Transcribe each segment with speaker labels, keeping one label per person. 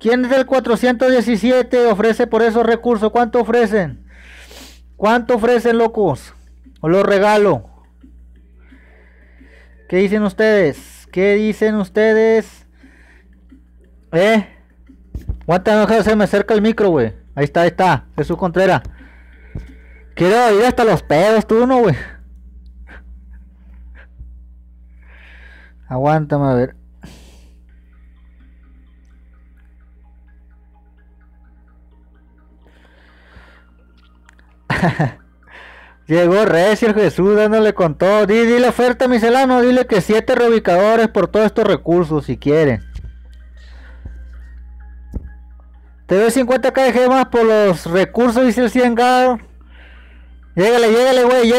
Speaker 1: ¿Quién es el 417? Ofrece por esos recursos. ¿Cuánto ofrecen? ¿Cuánto ofrecen, locos? ¿O los regalo. ¿Qué dicen ustedes? ¿Qué dicen ustedes? ¿Eh? aguanta, no se me acerca el micro, güey? Ahí está, ahí está. Jesús Contreras. Quiero ir hasta los pedos, tú no, güey. Aguántame a ver. Llegó Recio Jesús dándole con todo. Dile, la oferta, miselano. Dile que siete reubicadores por todos estos recursos, si quieren. Te doy 50k de gemas por los recursos, dice el 100 gado. Llegale, llegale, güey,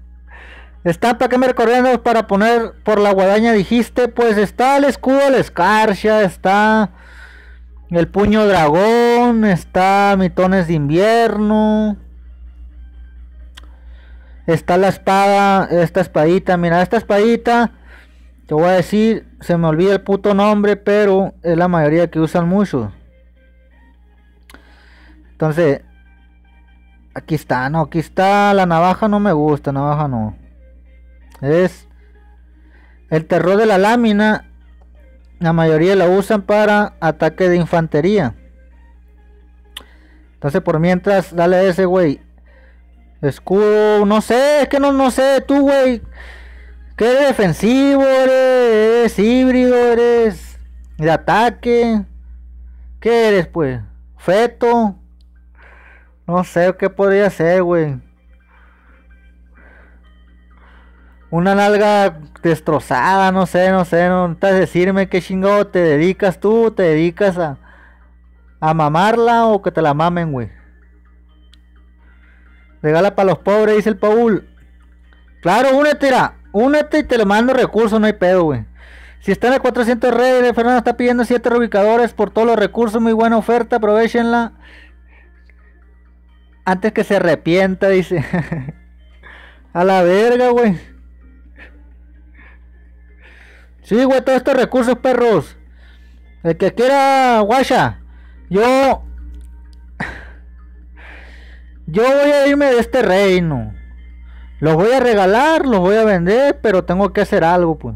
Speaker 1: Está para que me recorriendo para poner por la guadaña, dijiste. Pues está el escudo, la escarcha, está el puño dragón, está mitones de invierno está la espada, esta espadita, mira, esta espadita, te voy a decir, se me olvida el puto nombre, pero es la mayoría que usan mucho. Entonces, aquí está, no, aquí está, la navaja no me gusta, navaja no. Es el terror de la lámina, la mayoría la usan para ataque de infantería. Entonces, por mientras, dale a ese güey. Escudo, no sé, es que no, no sé, tú, güey. Qué defensivo, eres, eres híbrido, eres de ataque. ¿Qué eres, pues? Feto. No sé qué podría ser, güey. Una nalga destrozada, no sé, no sé, no te decirme qué chingado te dedicas tú, te dedicas a, a mamarla o que te la mamen, güey. Regala para los pobres, dice el Paul. Claro, únete, Únete y te lo mando recursos, no hay pedo, güey. Si están a 400 redes, Fernando está pidiendo 7 reubicadores por todos los recursos. Muy buena oferta, aprovechenla. Antes que se arrepienta, dice. a la verga, güey. Sí, güey, todos estos recursos, perros. El que quiera, guaya Yo yo voy a irme de este reino. Los voy a regalar, los voy a vender, pero tengo que hacer algo, pues.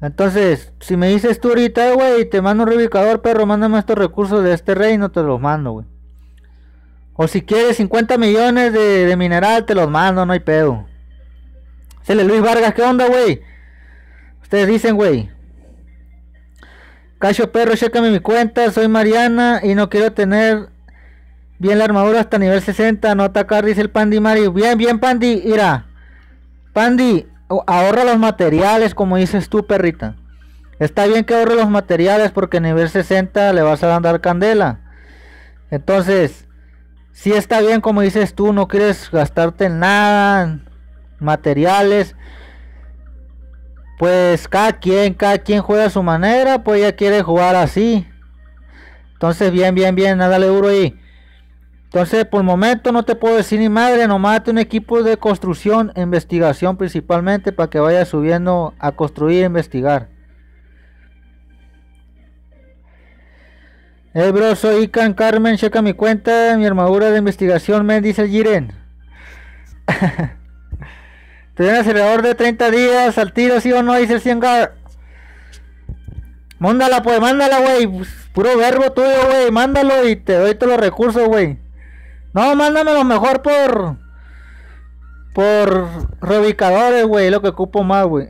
Speaker 1: Entonces, si me dices tú ahorita, eh, güey, te mando un reubicador, perro, mándame estos recursos de este reino, te los mando, güey. O si quieres 50 millones de, mineral, te los mando, no hay pedo. le Luis Vargas, ¿qué onda, güey? Ustedes dicen, güey. Cacho Perro, chécame mi cuenta, soy Mariana y no quiero tener Bien la armadura hasta nivel 60, no atacar, dice el Pandi Mario. Bien, bien, Pandi, ira. Pandi, ahorra los materiales, como dices tú, perrita. Está bien que ahorre los materiales porque nivel 60 le vas a dar candela. Entonces, si está bien como dices tú, no quieres gastarte en nada, materiales. Pues cada quien, cada quien juega a su manera, pues ya quiere jugar así. Entonces, bien, bien, bien, nada le duro ahí. Entonces, por el momento no te puedo decir ni madre, nomás un equipo de construcción, e investigación principalmente, para que vaya subiendo a construir e investigar. Hey bro, soy Ican Carmen, checa mi cuenta, mi armadura de investigación, me dice el Jiren. Te un acelerador de 30 días, al tiro sí o no, dice el 100 gar. Mándala pues, mándala, güey. Puro verbo tuyo, güey. Mándalo y te doy todos los recursos, güey. No, lo mejor por. Por reubicadores, güey. Lo que cupo más, güey.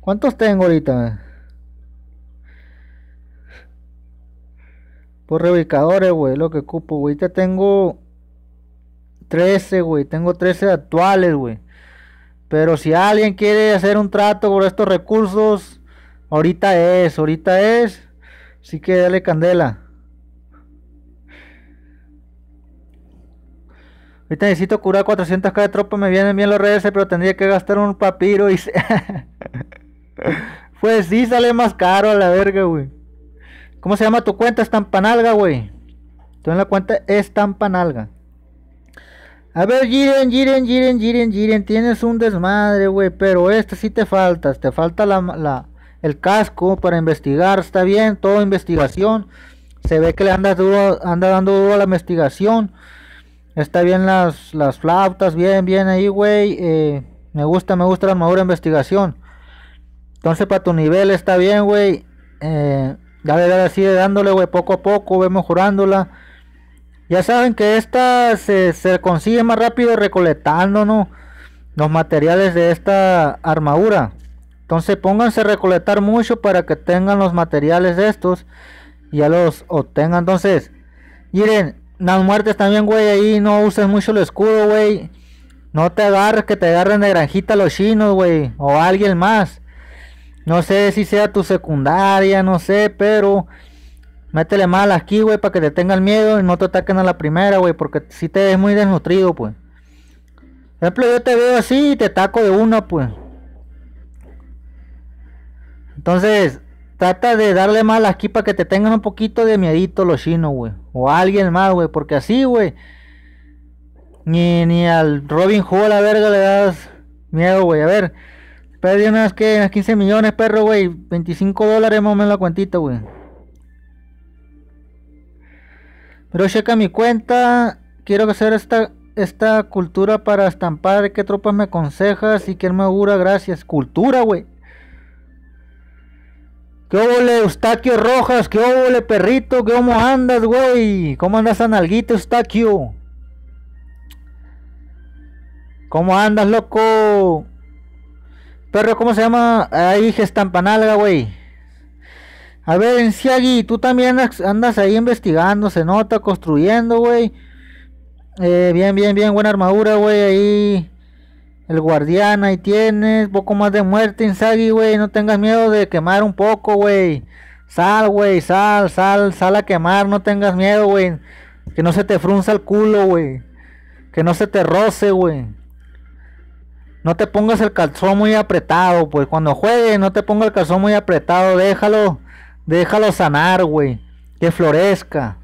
Speaker 1: ¿Cuántos tengo ahorita? Por reubicadores, güey. Lo que ocupo, güey. Ahorita tengo. 13, güey. Tengo 13 actuales, güey. Pero si alguien quiere hacer un trato por estos recursos, ahorita es, ahorita es. Así que dale candela. Ahorita necesito curar 400k de tropa me vienen bien los redes, pero tendría que gastar un papiro y... pues sí, sale más caro a la verga, güey. ¿Cómo se llama tu cuenta? Estampanalga, güey. Tú en la cuenta Estampanalga. A ver, giren giren giren giren giren tienes un desmadre, güey, pero este sí te faltas, te falta la, el casco para investigar, está bien, todo investigación, se ve que le andas duro, anda dando duro a la investigación, Está bien las, las flautas, bien, bien ahí, güey. Eh, me gusta, me gusta la armadura de investigación. Entonces, para tu nivel está bien, güey. Eh, de dale, así dándole, güey, poco a poco, ve mejorándola. Ya saben que esta se, consigue más rápido recolectando, ¿no? Los materiales de esta armadura. Entonces pónganse a recolectar mucho para que tengan los materiales de estos y ya los obtengan. Entonces, miren, las muertes también, güey, ahí no uses mucho el escudo, güey. No te agarres, que te agarren de granjita los chinos, güey. O alguien más. No sé si sea tu secundaria, no sé, pero... Métele mal aquí, güey, para que te tengan miedo y no te ataquen a la primera, güey, porque si te ves muy desnutrido, pues. ejemplo, yo te veo así y te taco de una, pues. Entonces, Trata de darle mal aquí para que te tengan un poquito de miedito los chinos, güey. O alguien más, güey. Porque así, güey. Ni, ni al Robin Hood, la verga, le das miedo, güey. A ver. Perdí unas, que unas 15 millones, perro, güey. 25 dólares más o menos la cuentita, güey. Pero checa mi cuenta. Quiero hacer esta, esta cultura para estampar. ¿Qué tropas me aconsejas? ¿Y me augura? Gracias. Cultura, güey. ¿Qué ole, Eustaquio Rojas? ¿Qué óvole perrito? ¿Qué cómo andas, güey? ¿Cómo andas, Analguito Eustaquio? ¿Cómo andas, loco? Perro, ¿cómo se llama? Ahí gestampanalga güey. A ver, en Enciagui, tú también andas ahí investigando, se nota, construyendo, güey. Eh, bien, bien, bien, buena armadura, güey, ahí. El guardián ahí tienes, poco más de muerte, Insagi, güey. No tengas miedo de quemar un poco, güey. Sal, güey, sal, sal, sal a quemar, no tengas miedo, güey. Que no se te frunza el culo, güey. Que no se te roce, güey. No te pongas el calzón muy apretado, pues. Cuando juegues, no te pongas el calzón muy apretado. Déjalo, déjalo sanar, güey. Que florezca.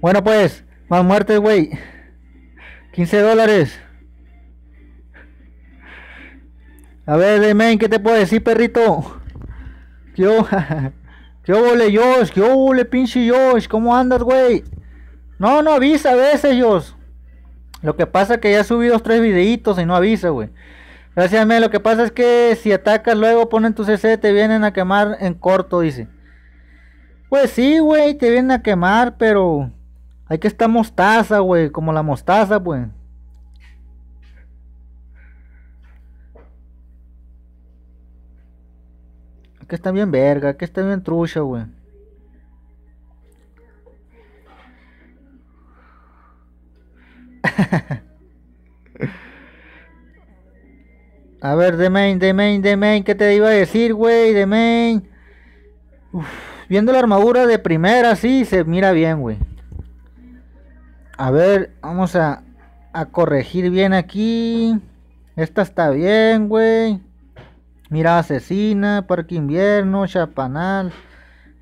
Speaker 1: Bueno, pues, más muertes, güey. 15 dólares. A ver, Main, ¿qué te puedo decir, perrito? ¿Qué, ¿Qué ole, Josh? ¿Qué ole, pinche Josh? ¿Cómo andas, güey? No, no avisa a veces, Josh. Lo que pasa es que ya subí dos, tres videitos y no avisa, güey. Gracias, men. Lo que pasa es que si atacas luego ponen tu CC, te vienen a quemar en corto, dice. Pues sí, güey, te vienen a quemar, pero hay que estar mostaza, güey. Como la mostaza, pues. que está bien verga, que está bien trucha, güey. a ver, de main, de main, de main, ¿qué te iba a decir, güey? De main. viendo la armadura de primera, sí, se mira bien, güey. A ver, vamos a, a corregir bien aquí. Esta está bien, güey. Mira Asesina, Parque Invierno, Chapanal,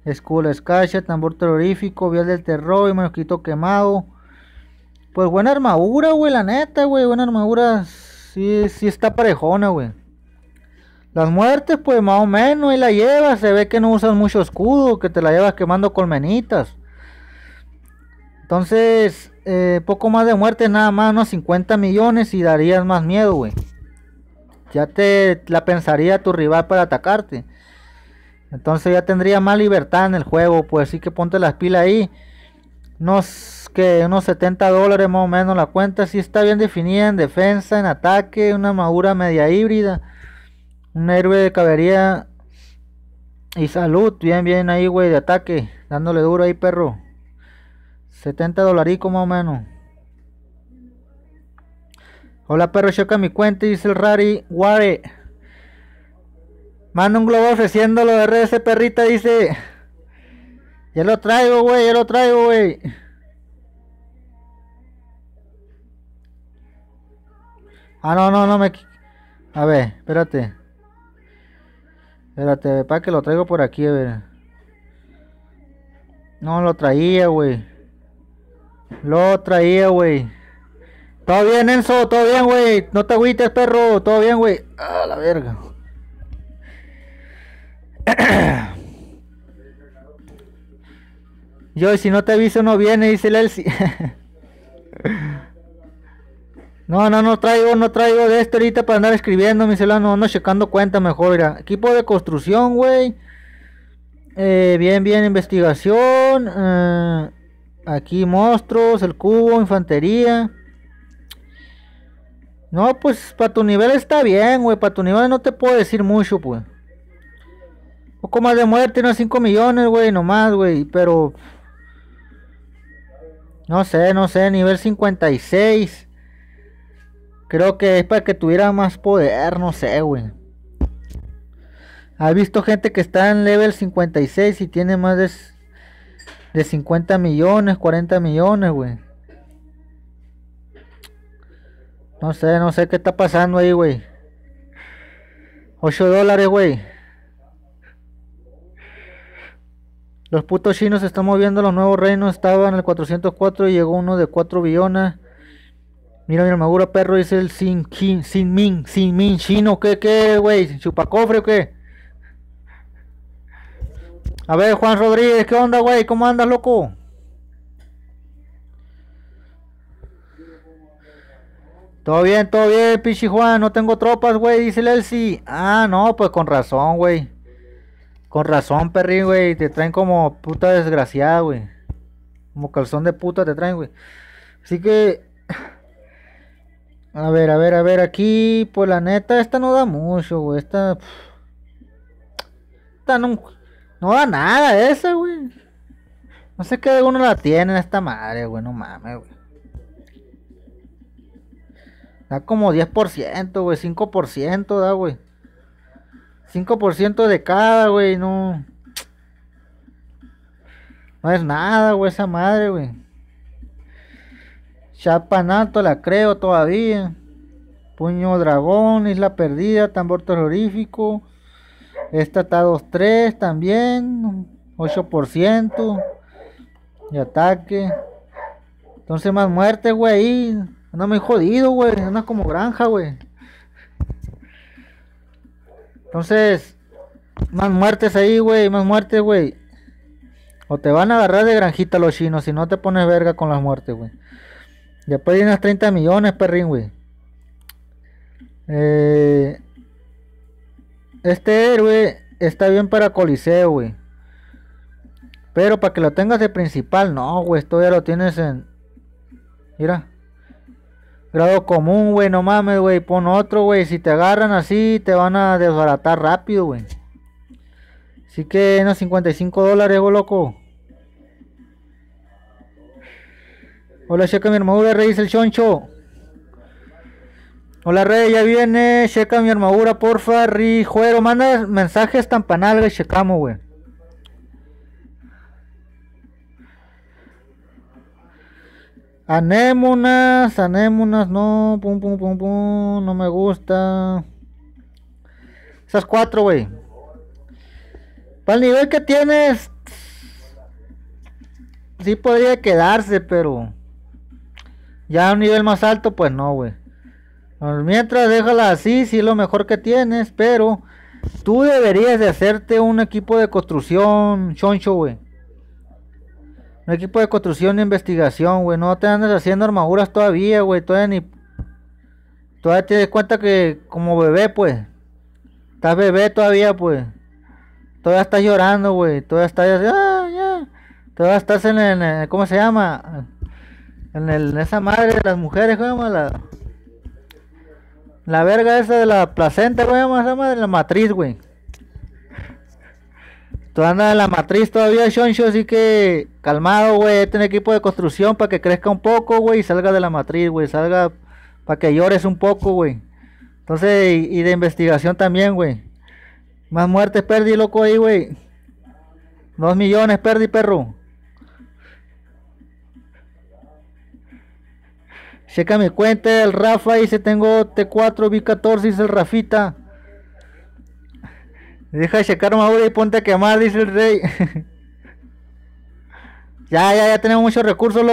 Speaker 1: escudo Escacha, Tambor Terrorífico, Vial del Terror y Mosquito Quemado. Pues buena armadura, güey, la neta, güey, buena armadura. Sí, sí está parejona, güey. Las muertes, pues más o menos, ahí la llevas. Se ve que no usas mucho escudo, que te la llevas quemando colmenitas. Entonces, eh, poco más de muertes, nada más, unos 50 millones y darías más miedo, güey ya te la pensaría tu rival para atacarte. Entonces ya tendría más libertad en el juego, pues sí que ponte las pilas ahí. Unos, que unos 70 dólares más o menos la cuenta, si está bien definida en defensa, en ataque, una madura media híbrida, un héroe de cabería y salud, bien, bien ahí, güey, de ataque, dándole duro ahí, perro. 70 dolarico más o menos. Hola perro, choca mi cuenta, dice el Rari. Ware. Manda un globo ofreciéndolo de RS perrita, dice. Ya lo traigo, güey, ya lo traigo, güey. Ah, no, no, no me... A ver, espérate. Espérate, para que lo traigo por aquí, a ver. No, lo traía, güey. Lo traía, güey. Todo bien, Enzo, todo bien, güey. No te agüites, perro, todo bien, güey. A ah, la verga. Yo, si no te aviso, no viene, dice el Elsie. No, no, no traigo, no traigo de esto ahorita para andar escribiendo, mi celular, no no, checando cuenta mejor, mira. Equipo de construcción, güey. Eh, bien, bien, investigación. Eh, aquí monstruos, el cubo, infantería. No, pues para tu nivel está bien, güey. Para tu nivel no te puedo decir mucho, pues. Poco más de muerte, unos 5 millones, güey, nomás, güey. Pero. No sé, no sé, nivel 56. Creo que es para que tuviera más poder, no sé, güey. ¿Has visto gente que está en level 56 y tiene más de, de 50 millones, 40 millones, güey? No sé, no sé qué está pasando ahí, güey. 8 dólares, güey. Los putos chinos están moviendo, los nuevos reinos Estaba en el 404 y llegó uno de 4 billones. Mira me armadura, perro, dice el Sin, sin Min, Sin Min chino, ¿qué, qué, güey? ¿Chupacofre o qué? A ver, Juan Rodríguez, ¿qué onda, güey? ¿Cómo andas, loco? Todo bien, todo bien, Pichi Juan. No tengo tropas, güey, dice el Ah, no, pues con razón, güey. Con razón, perrín, güey. Te traen como puta desgraciada, güey. Como calzón de puta te traen, güey. Así que. A ver, a ver, a ver. Aquí, pues la neta, esta no da mucho, güey. Esta. Esta no. No da nada esa, güey. No sé qué de uno la tiene esta madre, güey. No mames, güey. Da como 10%, güey, 5%, da, güey. 5% de cada, güey, no. No es nada, güey, esa madre, güey. Chapanato la creo todavía. Puño dragón, isla perdida, tambor terrorífico. Esta está 2-3 también. 8% Y ataque. Entonces más muerte, güey. Anda muy jodido, güey. Anda como granja, güey. Entonces, más muertes ahí, güey. Más muertes, güey. O te van a agarrar de granjita los chinos si no te pones verga con las muertes, güey. Después tienes unas 30 millones, perrín, güey. Eh, este héroe está bien para Coliseo, güey. Pero para que lo tengas de principal, no, güey. Esto ya lo tienes en. Mira. Grado común, güey, no mames, güey, pon otro, güey. Si te agarran así, te van a desbaratar rápido, güey. Así que unos 55 dólares, güey, loco. Hola, checa mi armadura, dice el choncho. Hola, Rey, ya viene. Checa mi armadura, porfa. Rijuero, manda mensajes tampanales checamos, güey. Anémonas, anémonas, no, pum, pum, pum, pum, no me gusta. Esas cuatro, güey. Para el nivel que tienes, sí podría quedarse, pero ya a un nivel más alto, pues no, güey. Mientras déjala así, sí lo mejor que tienes, pero tú deberías de hacerte un equipo de construcción, choncho, güey un equipo de construcción e investigación, güey. No te andas haciendo armaduras todavía, güey. Todavía ni. Todavía te das cuenta que como bebé, pues. Estás bebé todavía, pues. Todavía estás llorando, güey. Todavía estás. Ah, todavía estás en el. ¿Cómo se llama? En, el, esa madre de las mujeres, ¿cómo la. La verga esa de la placenta, güey, llama? De la matriz, güey. Todavía andas en la matriz todavía, Shoncho, así que calmado, güey, este es equipo de construcción para que crezca un poco, güey, y salga de la matriz, güey, salga para que llores un poco, güey. Entonces, y, de investigación también, güey. Más muertes perdí, loco, ahí, güey. Dos millones perdí, perro. Checa mi cuenta, el Rafa dice tengo T4, B14, dice el Rafita. Deja de checar ahora y ponte a quemar, dice el rey. Ya, ya, ya tenemos muchos recursos,